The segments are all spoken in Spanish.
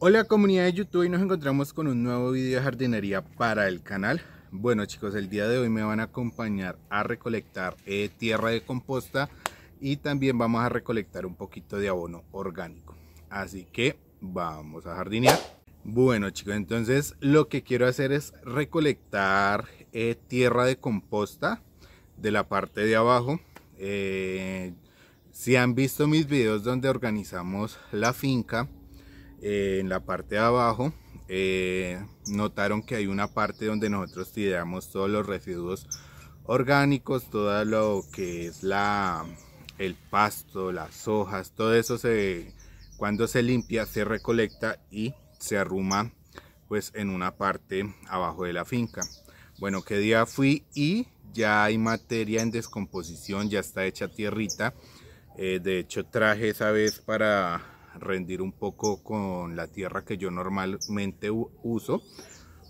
Hola comunidad de YouTube y nos encontramos con un nuevo video de jardinería para el canal. Bueno chicos, el día de hoy me van a acompañar a recolectar eh, tierra de composta y también vamos a recolectar un poquito de abono orgánico. Así que vamos a jardinear. Bueno chicos, entonces lo que quiero hacer es recolectar eh, tierra de composta de la parte de abajo. Eh, si han visto mis videos donde organizamos la finca, eh, en la parte de abajo eh, notaron que hay una parte donde nosotros tiramos todos los residuos orgánicos, todo lo que es la, el pasto, las hojas, todo eso se, cuando se limpia se recolecta y se arruma pues en una parte abajo de la finca. Bueno, qué día fui y ya hay materia en descomposición, ya está hecha tierrita. Eh, de hecho traje esa vez para rendir un poco con la tierra que yo normalmente uso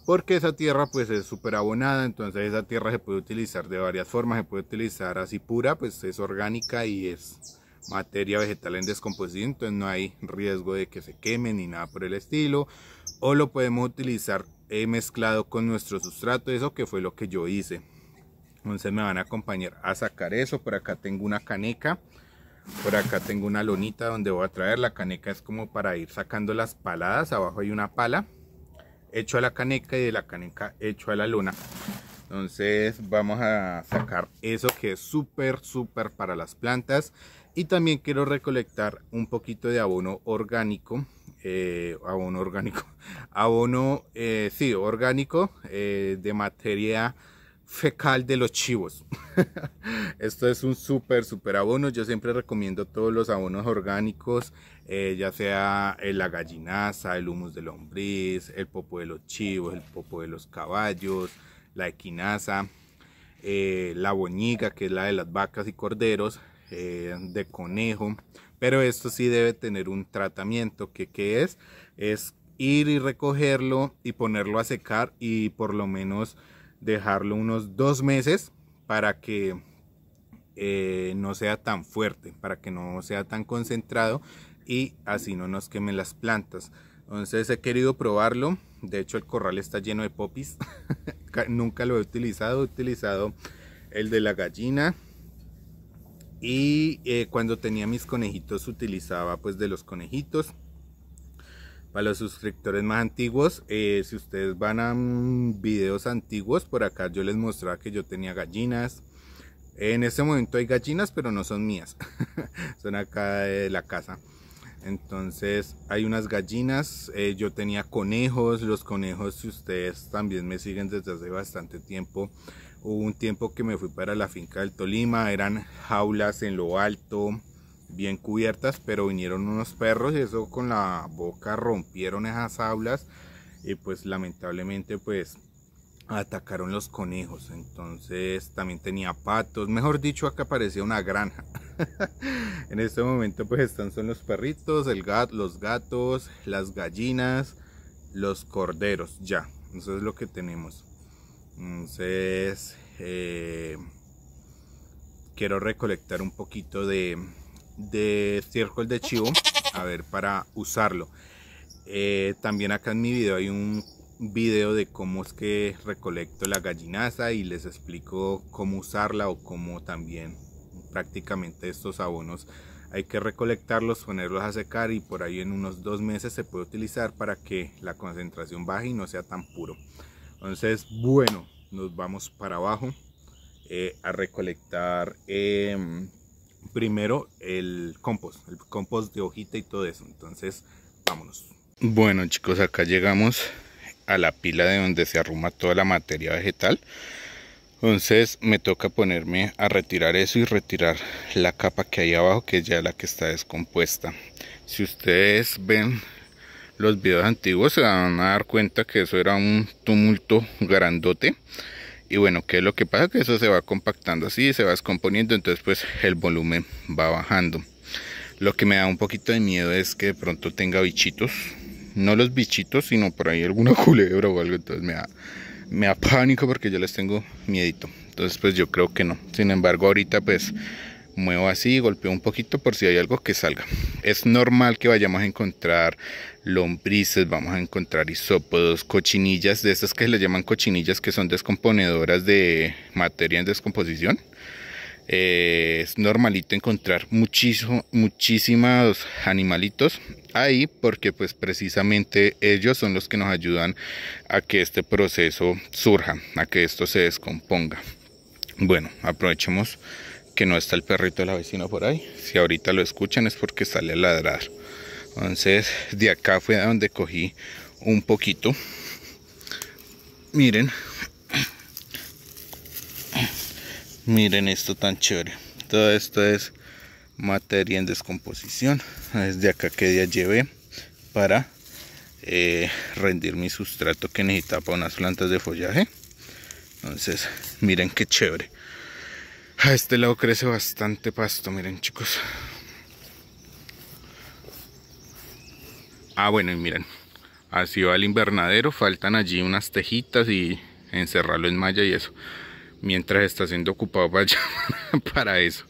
porque esa tierra pues es súper abonada, entonces esa tierra se puede utilizar de varias formas, se puede utilizar así pura, pues es orgánica y es materia vegetal en descomposición, entonces no hay riesgo de que se queme ni nada por el estilo, o lo podemos utilizar eh, mezclado con nuestro sustrato, eso que fue lo que yo hice. Entonces me van a acompañar a sacar eso, por acá tengo una caneca, por acá tengo una lonita donde voy a traer la caneca, es como para ir sacando las paladas. Abajo hay una pala hecho a la caneca y de la caneca hecho a la luna. Entonces vamos a sacar eso que es súper, súper para las plantas. Y también quiero recolectar un poquito de abono orgánico. Eh, abono orgánico. Abono, eh, sí, orgánico eh, de materia fecal de los chivos. Esto es un súper, súper abono. Yo siempre recomiendo todos los abonos orgánicos, eh, ya sea eh, la gallinaza, el humus de lombriz, el popo de los chivos, el popo de los caballos, la equinaza, eh, la boñiga, que es la de las vacas y corderos, de conejo. Pero esto sí debe tener un tratamiento, que ¿qué es? Es ir y recogerlo y ponerlo a secar y por lo menos dejarlo unos dos meses para que eh, no sea tan fuerte, para que no sea tan concentrado y así no nos quemen las plantas. Entonces he querido probarlo. De hecho el corral está lleno de popis. Nunca lo he utilizado. He utilizado el de la gallina. Y eh, cuando tenía mis conejitos utilizaba pues de los conejitos. Para los suscriptores más antiguos, eh, si ustedes van a mm, videos antiguos, por acá yo les mostraba que yo tenía gallinas. En este momento hay gallinas, pero no son mías. son acá de la casa. Entonces hay unas gallinas, eh, yo tenía conejos, los conejos si ustedes también me siguen desde hace bastante tiempo, hubo un tiempo que me fui para la finca del Tolima, eran jaulas en lo alto, bien cubiertas, pero vinieron unos perros y eso con la boca rompieron esas aulas y pues lamentablemente pues atacaron los conejos. Entonces también tenía patos, mejor dicho acá parecía una granja. en este momento pues están son los perritos, el gato, los gatos, las gallinas, los corderos, ya. Eso es lo que tenemos. Entonces eh, quiero recolectar un poquito de de el de chivo a ver para usarlo eh, también acá en mi video hay un video de cómo es que recolecto la gallinaza y les explico cómo usarla o cómo también prácticamente estos abonos hay que recolectarlos, ponerlos a secar y por ahí en unos dos meses se puede utilizar para que la concentración baje y no sea tan puro. Entonces, bueno, nos vamos para abajo eh, a recolectar em, primero el compost, el compost de hojita y todo eso. Entonces, vámonos. Bueno chicos, acá llegamos a la pila de donde se arruma toda la materia vegetal. Entonces me toca ponerme a retirar eso y retirar la capa que hay abajo, que es ya la que está descompuesta. Si ustedes ven los videos antiguos se van a dar cuenta que eso era un tumulto grandote y bueno qué es lo que pasa que eso se va compactando así se va descomponiendo entonces pues el volumen va bajando lo que me da un poquito de miedo es que de pronto tenga bichitos no los bichitos sino por ahí alguna culebra o algo entonces me da me da pánico porque yo les tengo miedito entonces pues yo creo que no sin embargo ahorita pues muevo así, golpeo un poquito por si hay algo que salga. Es normal que vayamos a encontrar lombrices, vamos a encontrar isópodos, cochinillas, de esas que le llaman cochinillas que son descomponedoras de materia en descomposición. Eh, es normalito encontrar muchísimo, muchísimos animalitos ahí porque pues precisamente ellos son los que nos ayudan a que este proceso surja, a que esto se descomponga. Bueno, aprovechemos que no está el perrito de la vecina por ahí. Si ahorita lo escuchan es porque sale a ladrar. Entonces de acá fue donde cogí un poquito. Miren. Miren esto tan chévere. Todo esto es materia en descomposición. de acá que ya llevé para eh, rendir mi sustrato que necesitaba para unas plantas de follaje. Entonces, miren qué chévere. A este lado crece bastante pasto, miren chicos. Ah, bueno, y miren. Así va el invernadero. Faltan allí unas tejitas y encerrarlo en malla y eso. Mientras está siendo ocupado para, para eso.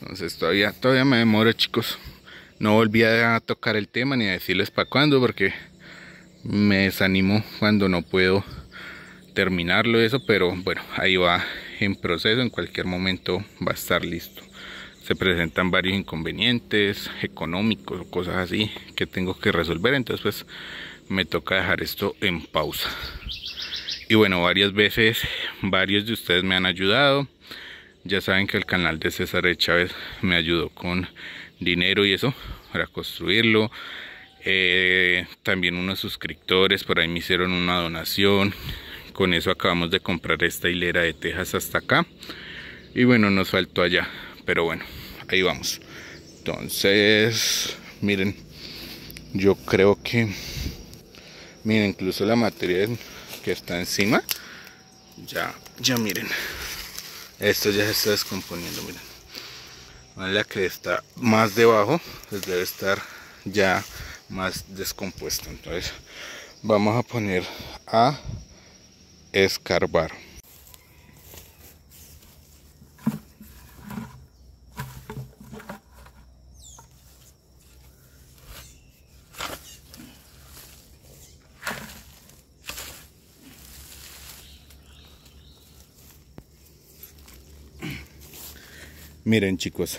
Entonces todavía, todavía me demoro, chicos. No volví a tocar el tema ni a decirles para cuándo porque me desanimo cuando no puedo terminarlo eso. Pero bueno, ahí va en proceso, en cualquier momento va a estar listo. Se presentan varios inconvenientes económicos o cosas así que tengo que resolver, entonces pues, me toca dejar esto en pausa. Y bueno, varias veces varios de ustedes me han ayudado. Ya saben que el canal de César e. Chávez me ayudó con dinero y eso para construirlo. Eh, también unos suscriptores por ahí me hicieron una donación con eso acabamos de comprar esta hilera de tejas hasta acá y bueno nos faltó allá pero bueno ahí vamos entonces miren yo creo que miren incluso la materia que está encima ya ya miren esto ya se está descomponiendo miren la que está más debajo pues debe estar ya más descompuesta entonces vamos a poner a escarbar. Miren chicos,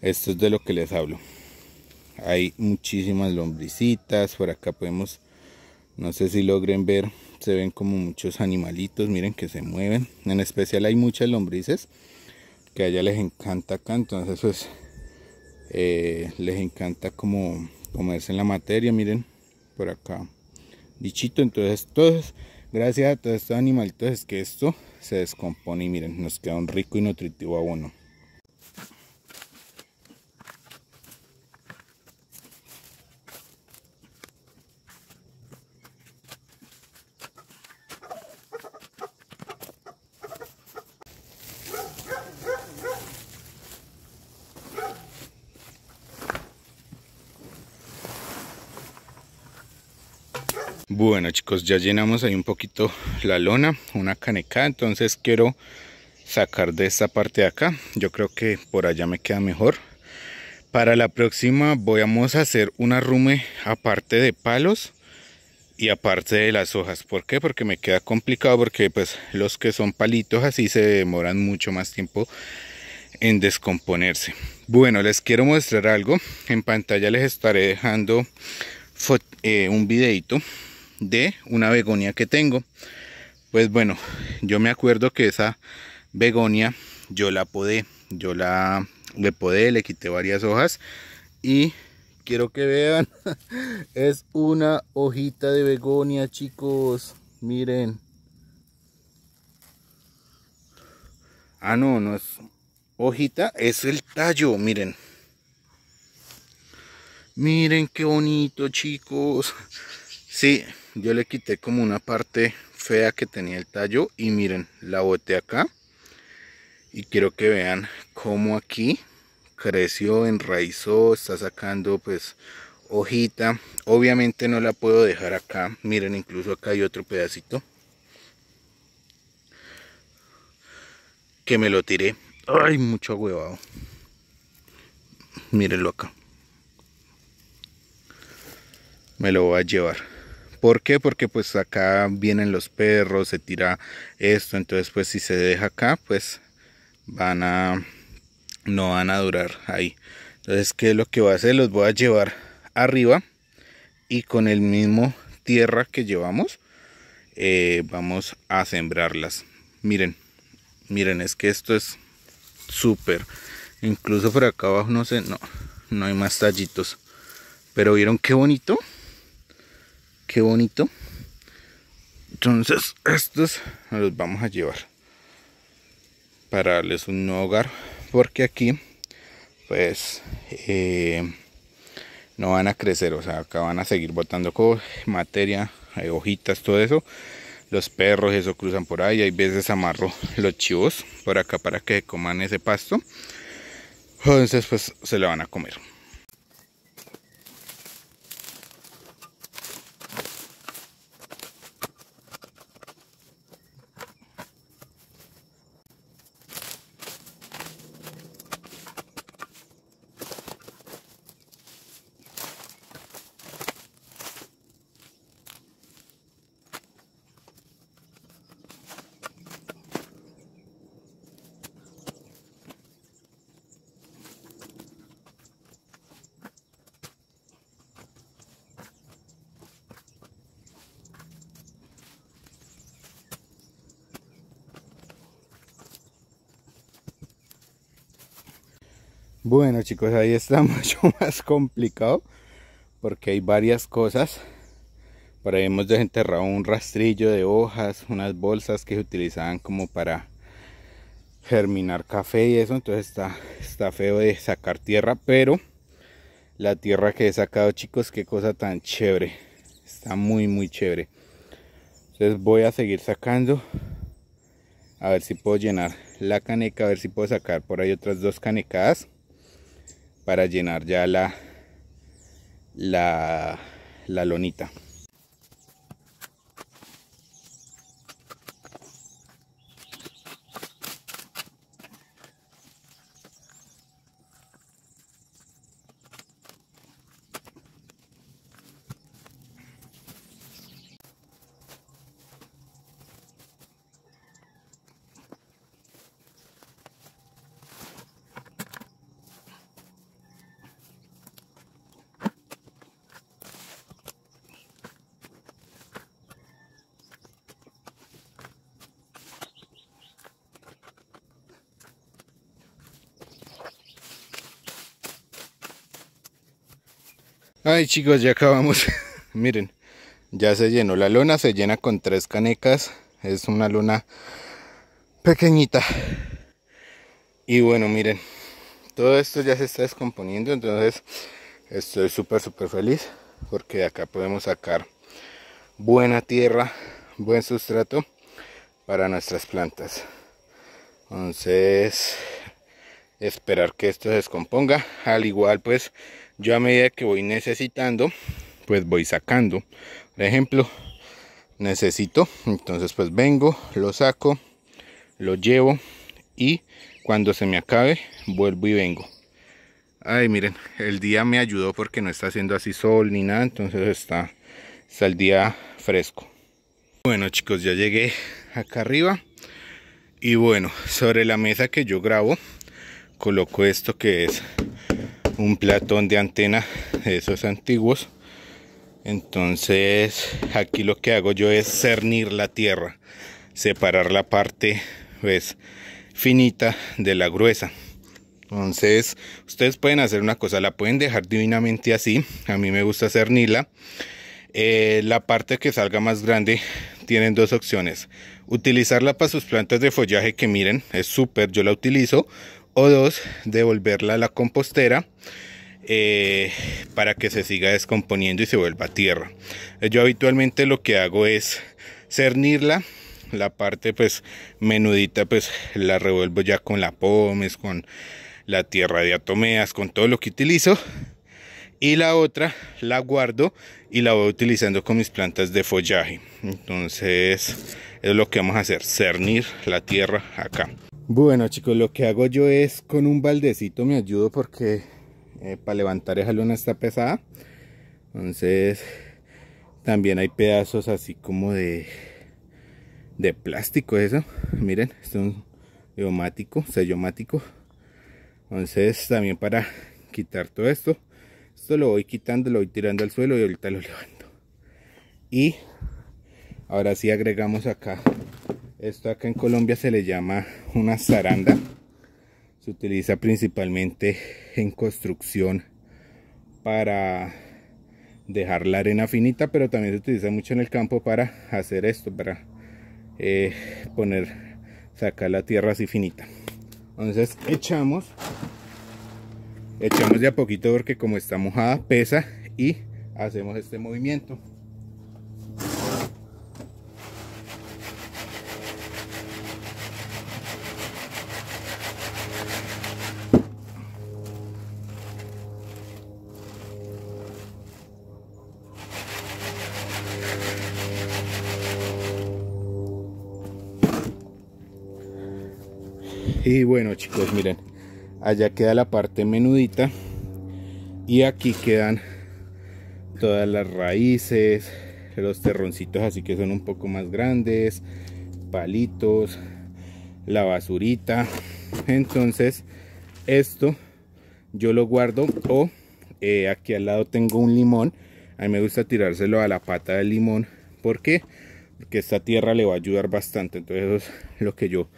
esto es de lo que les hablo. Hay muchísimas lombricitas, por acá podemos, no sé si logren ver, se ven como muchos animalitos, miren que se mueven. En especial hay muchas lombrices que a ella les encanta acá, entonces pues, eh, les encanta como comerse en la materia, miren, por acá, Dichito entonces todos, gracias a todos estos animalitos es que esto se descompone y miren, nos queda un rico y nutritivo abono. bueno chicos, ya llenamos ahí un poquito la lona, una caneca, entonces quiero sacar de esta parte de acá. Yo creo que por allá me queda mejor. Para la próxima voy a hacer un arrume aparte de palos y aparte de las hojas. ¿Por qué? Porque me queda complicado porque pues los que son palitos así se demoran mucho más tiempo en descomponerse. Bueno, les quiero mostrar algo. En pantalla les estaré dejando eh, un videito de una begonia que tengo. Pues bueno, yo me acuerdo que esa begonia yo la podé, yo la le podé, le quité varias hojas y quiero que vean, es una hojita de begonia chicos, miren. Ah no, no es hojita, es el tallo, miren. Miren qué bonito chicos. Sí, yo le quité como una parte fea que tenía el tallo y miren la boté acá y quiero que vean cómo aquí creció enraizó está sacando pues hojita obviamente no la puedo dejar acá miren incluso acá hay otro pedacito que me lo tiré ay mucho huevado mírenlo acá me lo voy a llevar ¿Por qué? Porque pues acá vienen los perros, se tira esto, entonces pues si se deja acá, pues van a, no van a durar ahí. Entonces, ¿qué es lo que voy a hacer? Los voy a llevar arriba y con el mismo tierra que llevamos, eh, vamos a sembrarlas. Miren, miren, es que esto es súper. Incluso por acá abajo, no sé, no, no hay más tallitos. Pero vieron qué bonito qué bonito entonces estos los vamos a llevar para darles un nuevo hogar porque aquí pues eh, no van a crecer o sea acá van a seguir botando materia hay eh, hojitas todo eso los perros eso cruzan por ahí hay veces amarro los chivos por acá para que coman ese pasto entonces pues se le van a comer bueno chicos, ahí está mucho más complicado porque hay varias cosas. Por ahí hemos desenterrado un rastrillo de hojas, unas bolsas que se utilizaban como para germinar café y eso. Entonces está, está feo de sacar tierra, pero la tierra que he sacado chicos, qué cosa tan chévere. Está muy muy chévere. Entonces voy a seguir sacando. A ver si puedo llenar la caneca, a ver si puedo sacar por ahí otras dos canecadas para llenar ya la, la, la lonita. Ay chicos, ya acabamos. Miren, ya se llenó. La lona se llena con tres canecas. Es una lona pequeñita. Y bueno, miren. Todo esto ya se está descomponiendo. Entonces estoy súper, súper feliz. Porque acá podemos sacar buena tierra, buen sustrato para nuestras plantas. Entonces, esperar que esto se descomponga. Al igual pues yo a medida que voy necesitando pues voy sacando por ejemplo necesito entonces pues vengo lo saco lo llevo y cuando se me acabe vuelvo y vengo ay miren el día me ayudó porque no está haciendo así sol ni nada entonces está está el día fresco bueno chicos ya llegué acá arriba y bueno sobre la mesa que yo grabo coloco esto que es un platón de antena de esos antiguos entonces aquí lo que hago yo es cernir la tierra separar la parte finita de la gruesa entonces ustedes pueden hacer una cosa la pueden dejar divinamente así a mí me gusta cernirla eh, la parte que salga más grande tienen dos opciones utilizarla para sus plantas de follaje que miren es súper yo la utilizo o dos, devolverla a la compostera eh, para que se siga descomponiendo y se vuelva tierra. Yo habitualmente lo que hago es cernirla, la parte pues menudita pues la revuelvo ya con la pomes, con la tierra de atomeas, con todo lo que utilizo y la otra la guardo y la voy utilizando con mis plantas de follaje entonces es lo que vamos a hacer cernir la tierra acá bueno chicos, lo que hago yo es con un baldecito me ayudo porque eh, para levantar esa luna está pesada. Entonces también hay pedazos así como de, de plástico eso. Miren, es un geomático, sello Entonces también para quitar todo esto. Esto lo voy quitando, lo voy tirando al suelo y ahorita lo levanto. Y ahora sí agregamos acá esto acá en Colombia se le llama una zaranda. Se utiliza principalmente en construcción para dejar la arena finita, pero también se utiliza mucho en el campo para hacer esto, para eh, poner, sacar la tierra así finita. Entonces echamos, echamos de a poquito porque como está mojada pesa y hacemos este movimiento. chicos miren allá queda la parte menudita y aquí quedan todas las raíces los terroncitos así que son un poco más grandes palitos la basurita entonces esto yo lo guardo o eh, aquí al lado tengo un limón a mí me gusta tirárselo a la pata del limón porque porque esta tierra le va a ayudar bastante entonces eso es lo que yo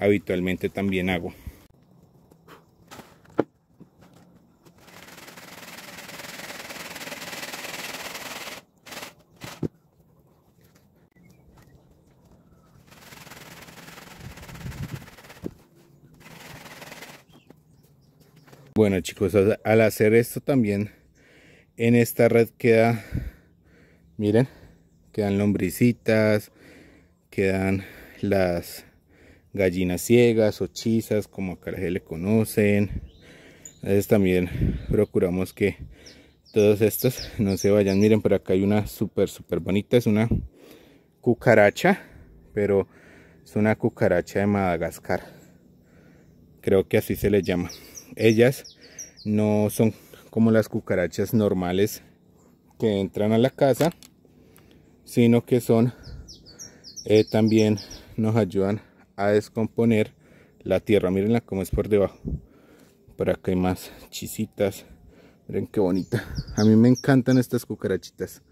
habitualmente también hago. Bueno chicos, al hacer esto también en esta red queda, miren, quedan lombricitas, quedan las gallinas ciegas o chisas, como acá le conocen. Entonces también procuramos que todos estos no se vayan. Miren, por acá hay una súper, súper bonita. Es una cucaracha, pero es una cucaracha de Madagascar. Creo que así se les llama. Ellas no son como las cucarachas normales que entran a la casa, sino que son eh, también nos ayudan a descomponer la tierra. la como es por debajo. Por acá hay más chisitas. Miren qué bonita. A mí me encantan estas cucarachitas.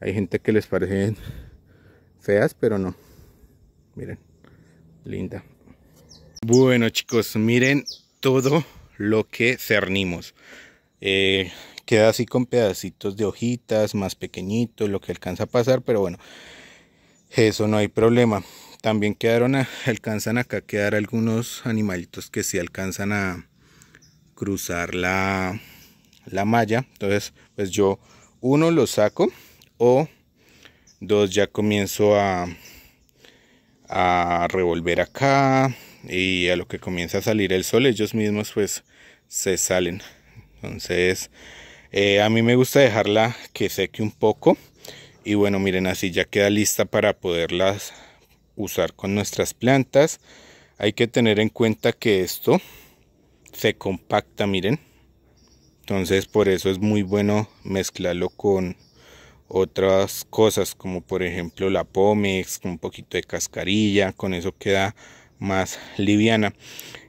Hay gente que les parecen feas, pero no. Miren, linda. Bueno chicos, miren todo lo que cernimos. Eh, queda así con pedacitos de hojitas, más pequeñitos, lo que alcanza a pasar, pero bueno, eso no hay problema. También quedaron, alcanzan acá a quedar algunos animalitos que si alcanzan a cruzar la, malla. Entonces, pues yo uno lo saco o dos ya comienzo a, a revolver acá y a lo que comienza a salir el sol ellos mismos pues se salen. Entonces, eh, a mí me gusta dejarla que seque un poco y bueno miren así ya queda lista para poderlas usar con nuestras plantas. Hay que tener en cuenta que esto se compacta, miren. Entonces por eso es muy bueno mezclarlo con otras cosas como por ejemplo la pómex con un poquito de cascarilla, con eso queda más liviana.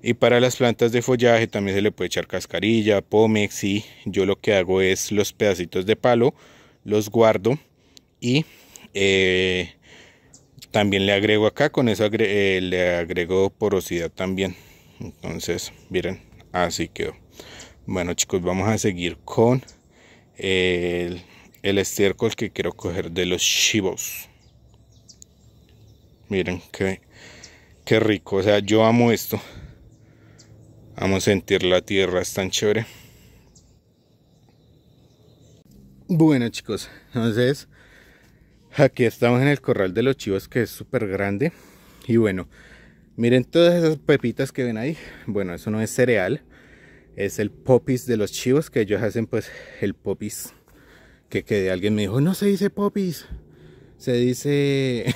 Y para las plantas de follaje también se le puede echar cascarilla, pómex y yo lo que hago es los pedacitos de palo los guardo y eh, también le agrego acá, con eso eh, le agrego porosidad también. Entonces, miren, así quedó. Bueno chicos, vamos a seguir con el, el estiércol que quiero coger de los chivos. Miren qué, qué rico, o sea, yo amo esto. Vamos a sentir la tierra, es tan chévere. Bueno chicos, entonces Aquí estamos en el corral de los chivos que es súper grande. Y bueno, miren todas esas pepitas que ven ahí. Bueno, eso no es cereal. Es el popis de los chivos que ellos hacen pues el popis. Que, que alguien me dijo, no se dice popis. Se dice...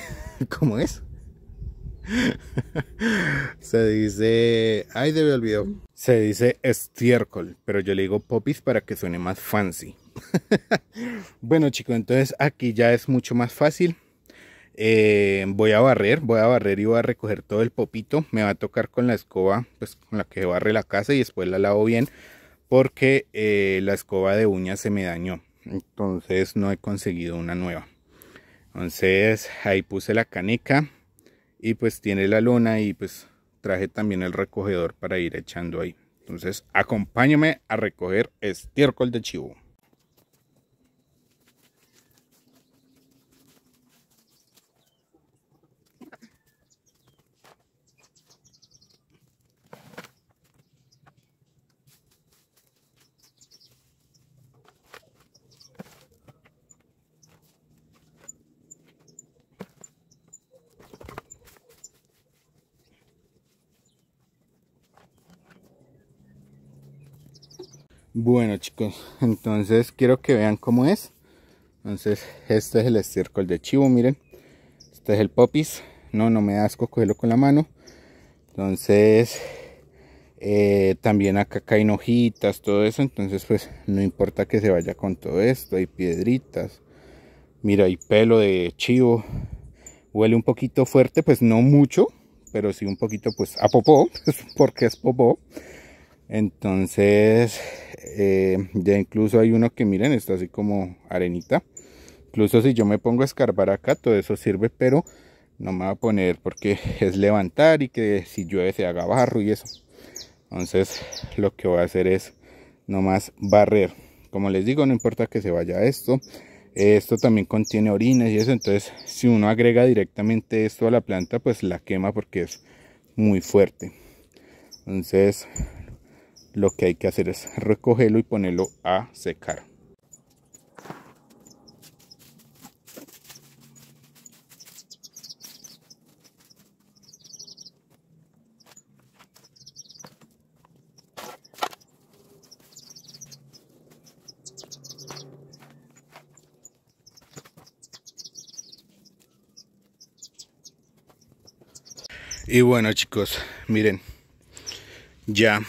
¿Cómo es? se dice... Ay, debe olvidar. Se dice estiércol. Pero yo le digo popis para que suene más fancy. bueno chicos, entonces aquí ya es mucho más fácil. Eh, voy a barrer, voy a barrer y voy a recoger todo el popito. Me va a tocar con la escoba, pues con la que barre la casa y después la lavo bien. Porque eh, la escoba de uñas se me dañó. Entonces no he conseguido una nueva. Entonces ahí puse la caneca y pues tiene la luna y pues traje también el recogedor para ir echando ahí. Entonces acompáñame a recoger estiércol de chivo. Bueno chicos, entonces quiero que vean cómo es. Entonces este es el estiércol de chivo, miren. Este es el popis. No, no me da asco cogerlo con la mano. Entonces eh, también acá caen hojitas, todo eso. Entonces pues no importa que se vaya con todo esto. Hay piedritas. Mira, hay pelo de chivo. Huele un poquito fuerte, pues no mucho. Pero sí un poquito pues a popó. Porque es popó. Entonces, eh, ya incluso hay uno que miren, está así como arenita. Incluso si yo me pongo a escarbar acá, todo eso sirve, pero no me va a poner porque es levantar y que si llueve se haga barro y eso. Entonces, lo que voy a hacer es nomás barrer. Como les digo, no importa que se vaya esto. Esto también contiene orines y eso. Entonces, si uno agrega directamente esto a la planta, pues la quema porque es muy fuerte. Entonces, lo que hay que hacer es recogerlo y ponerlo a secar. Y bueno chicos, miren, ya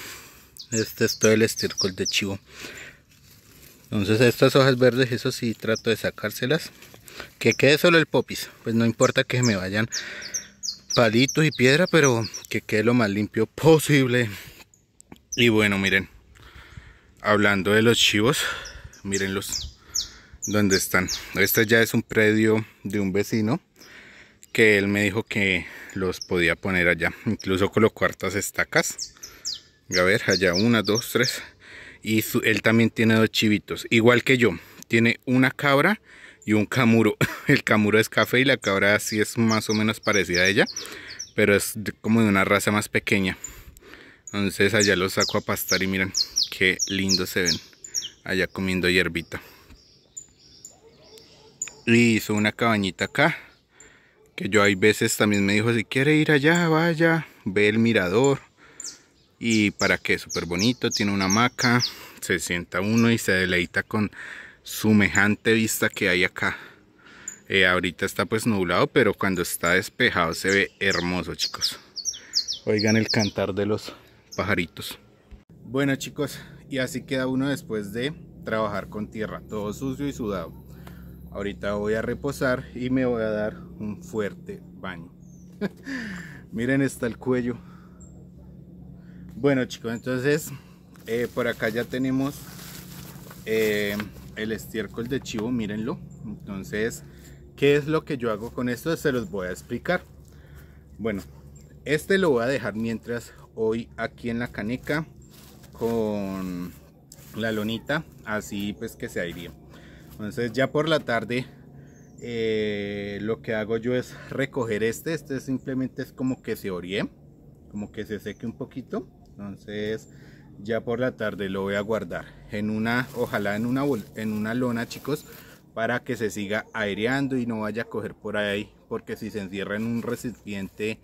este es todo el estiércol de chivo entonces estas hojas verdes eso sí trato de sacárselas que quede solo el popis pues no importa que me vayan palitos y piedra pero que quede lo más limpio posible y bueno miren hablando de los chivos mírenlos donde están este ya es un predio de un vecino que él me dijo que los podía poner allá incluso colocó hartas estacas a ver, allá una, dos, tres. Y él también tiene dos chivitos, igual que yo. Tiene una cabra y un camuro. El camuro es café y la cabra así es más o menos parecida a ella, pero es como de una raza más pequeña. Entonces allá lo saco a pastar y miren qué lindo se ven. Allá comiendo hierbita. Y hizo una cabañita acá. Que yo hay veces también me dijo, si quiere ir allá, vaya, ve el mirador y para qué, súper bonito, tiene una hamaca, se sienta uno y se deleita con semejante vista que hay acá. Eh, ahorita está pues nublado, pero cuando está despejado se ve hermoso, chicos. Oigan el cantar de los pajaritos. Bueno, chicos, y así queda uno después de trabajar con tierra, todo sucio y sudado. Ahorita voy a reposar y me voy a dar un fuerte baño. Miren, está el cuello bueno chicos, entonces eh, por acá ya tenemos eh, el estiércol de chivo, mírenlo. Entonces, ¿qué es lo que yo hago con esto? Se los voy a explicar. Bueno, este lo voy a dejar mientras hoy aquí en la caneca con la lonita, así pues que se airee. Entonces ya por la tarde eh, lo que hago yo es recoger este, este simplemente es como que se oríe, como que se seque un poquito entonces ya por la tarde lo voy a guardar en una, ojalá en una, en una lona chicos, para que se siga aireando y no vaya a coger por ahí, porque si se encierra en un recipiente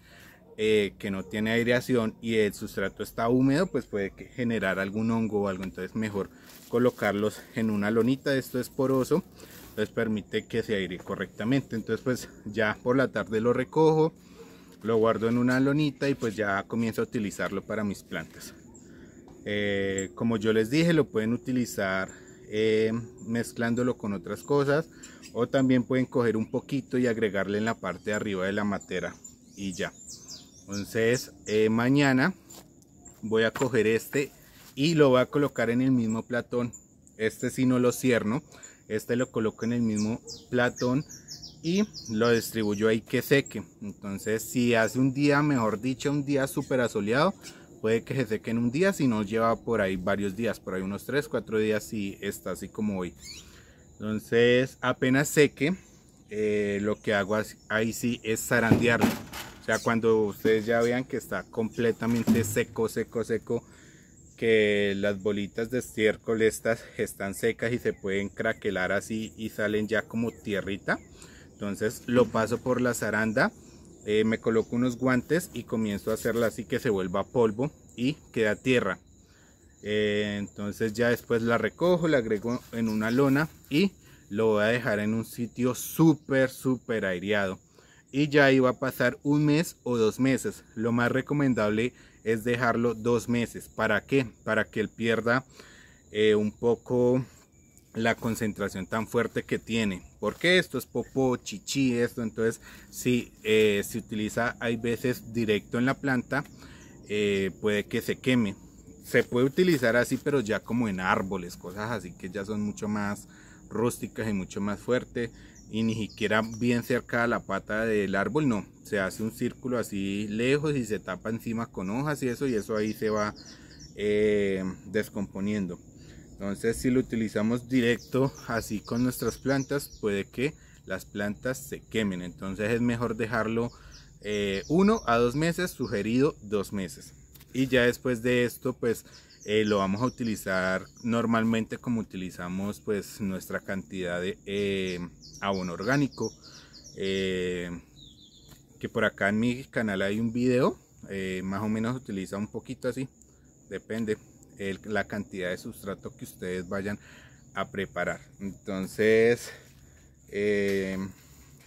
eh, que no tiene aireación y el sustrato está húmedo, pues puede generar algún hongo o algo, entonces mejor colocarlos en una lonita, esto es poroso, les pues permite que se aire correctamente, entonces pues ya por la tarde lo recojo, lo guardo en una lonita y pues ya comienzo a utilizarlo para mis plantas. Eh, como yo les dije, lo pueden utilizar eh, mezclándolo con otras cosas o también pueden coger un poquito y agregarle en la parte de arriba de la matera y ya. Entonces eh, mañana voy a coger este y lo voy a colocar en el mismo platón. Este si no lo cierno, este lo coloco en el mismo platón y lo distribuyó que seque Entonces, si hace un día, mejor dicho, un día súper asoleado, puede que se seque en un día, si no lleva por ahí varios días, por ahí unos 3, 4 días, y está así como hoy. Entonces, apenas seque, eh, lo que hago ahí sí es zarandearlo. O sea, cuando ustedes ya vean que está completamente seco, seco, seco, que las bolitas de estiércol estas están secas y se pueden craquelar así y salen ya como tierrita. Entonces lo paso por la zaranda, eh, me coloco unos guantes y comienzo a hacerla así que se vuelva polvo y queda tierra. Eh, entonces ya después la recojo, la agrego en una lona y lo voy a dejar en un sitio súper, súper aireado. Y ya iba a pasar un mes o dos meses. Lo más recomendable es dejarlo dos meses. ¿Para qué? Para que él pierda eh, un poco la concentración tan fuerte que tiene. Porque esto es popo chichi, esto. Entonces, si eh, se utiliza, hay veces directo en la planta, eh, puede que se queme. Se puede utilizar así, pero ya como en árboles, cosas así que ya son mucho más rústicas y mucho más fuerte y ni siquiera bien cerca a la pata del árbol, no. Se hace un círculo así lejos y se tapa encima con hojas y eso, y eso ahí se va eh, descomponiendo. Entonces si lo utilizamos directo así con nuestras plantas puede que las plantas se quemen. Entonces es mejor dejarlo eh, uno a dos meses, sugerido dos meses. Y ya después de esto pues eh, lo vamos a utilizar normalmente como utilizamos pues nuestra cantidad de eh, abono orgánico. que por acá en mi canal hay un video, más o menos utiliza un poquito así, depende la cantidad de sustrato que ustedes vayan a preparar. Entonces, eh,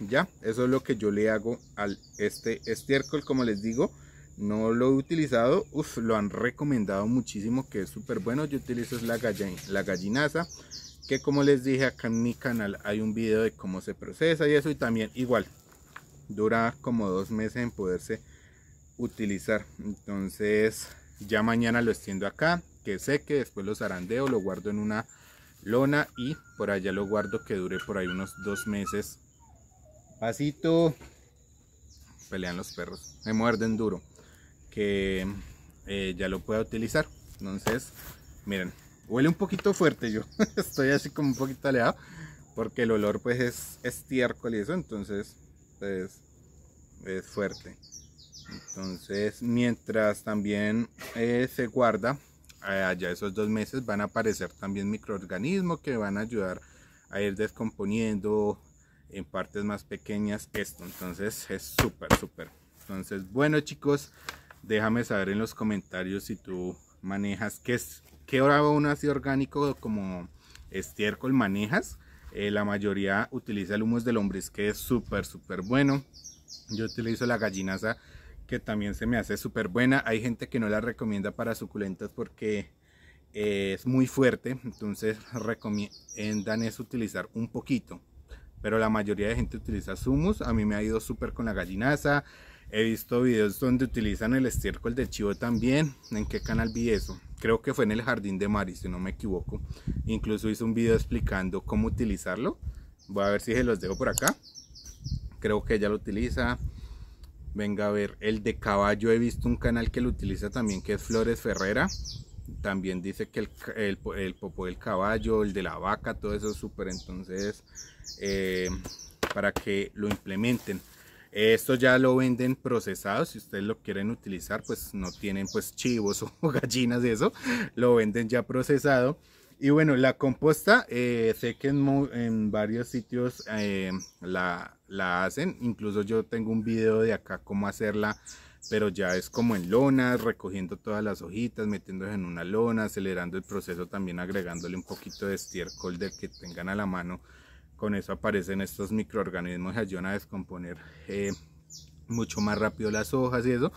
ya, eso es lo que yo le hago al este estiércol, como les digo. No lo he utilizado, lo han recomendado muchísimo, que es súper bueno. Yo utilizo es la, la gallinaza, que como les dije acá en mi canal hay un video de cómo se procesa y eso. Y también igual, dura como dos meses en poderse utilizar. Entonces, ya mañana lo extiendo acá que seque, después lo zarandeo, lo guardo en una lona y por allá lo guardo que dure por ahí unos dos meses. Pasito, pelean los perros, me muerden duro, que eh, ya lo pueda utilizar. Entonces, miren, huele un poquito fuerte yo, estoy así como un poquito aleado, porque el olor pues es estiércol y eso, entonces pues, es fuerte. Entonces, mientras también eh, se guarda, eh, allá esos dos meses van a aparecer también microorganismos que van a ayudar a ir descomponiendo en partes más pequeñas esto. Entonces es súper, súper. Entonces, bueno chicos, déjame saber en los comentarios si tú manejas qué, es, qué un ácido orgánico como estiércol manejas. Eh, la mayoría utiliza el humus de lombriz que es súper, súper bueno. Yo utilizo la gallinaza que también se me hace súper buena. Hay gente que no la recomienda para suculentas porque eh, es muy fuerte, entonces recomiendan es utilizar un poquito. Pero la mayoría de gente utiliza zumos A mí me ha ido súper con la gallinaza. He visto videos donde utilizan el estiércol de chivo también. ¿En qué canal vi eso? Creo que fue en el jardín de Mari, si no me equivoco. Incluso hice un video explicando cómo utilizarlo. Voy a ver si se los dejo por acá. Creo que ella lo utiliza. Venga a ver, el de caballo he visto un canal que lo utiliza también, que es Flores Ferrera. También dice que el, el, del caballo, el de la vaca, todo eso es súper. Entonces, eh, para que lo implementen. Esto ya lo venden procesado, si ustedes lo quieren utilizar, pues no tienen pues chivos o gallinas y eso, lo venden ya procesado. Y bueno, la composta, eh, sé que en, varios sitios eh, la, la hacen. Incluso yo tengo un video de acá cómo hacerla, pero ya es como en lonas, recogiendo todas las hojitas, metiéndolas en una lona, acelerando el proceso, también agregándole un poquito de estiércol de que tengan a la mano. Con eso aparecen estos microorganismos ayudan a descomponer eh, mucho más rápido las hojas y eso.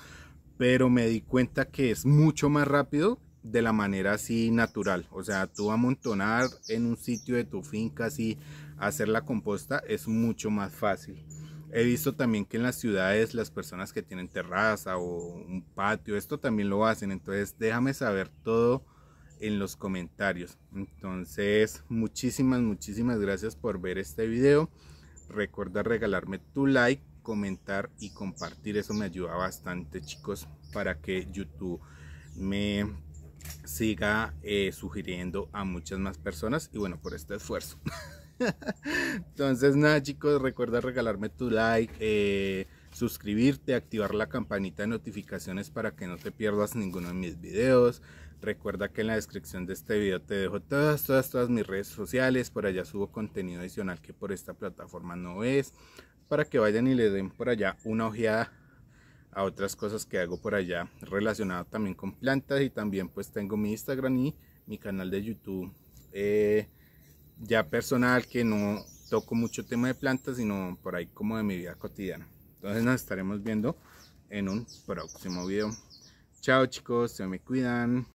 Pero me di cuenta que es mucho más rápido de la manera así natural. O sea, tú amontonar en un sitio de tu finca así hacer la composta es mucho más fácil. He visto también que en las ciudades las personas que tienen terraza o un patio, esto también lo hacen. Entonces déjame saber todo en los comentarios. Entonces muchísimas, muchísimas gracias por ver este video. Recuerda regalarme tu like, comentar y compartir. Eso me ayuda bastante chicos para que YouTube me siga eh, sugiriendo a muchas más personas. Y bueno, por este esfuerzo. Entonces, nada, chicos, recuerda regalarme tu like, eh, suscribirte, activar la campanita de notificaciones para que no te pierdas ninguno de mis videos. Recuerda que en la descripción de este video te dejo todas, todas, todas mis redes sociales. Por allá subo contenido adicional que por esta plataforma no es. Para que vayan y le den por allá una ojeada a otras cosas que hago por allá relacionado también con plantas. Y también pues tengo mi Instagram y mi canal de YouTube. Eh, ya personal que no toco mucho tema de plantas, sino por ahí como de mi vida cotidiana. Entonces nos estaremos viendo en un próximo video. Chao chicos, se me cuidan.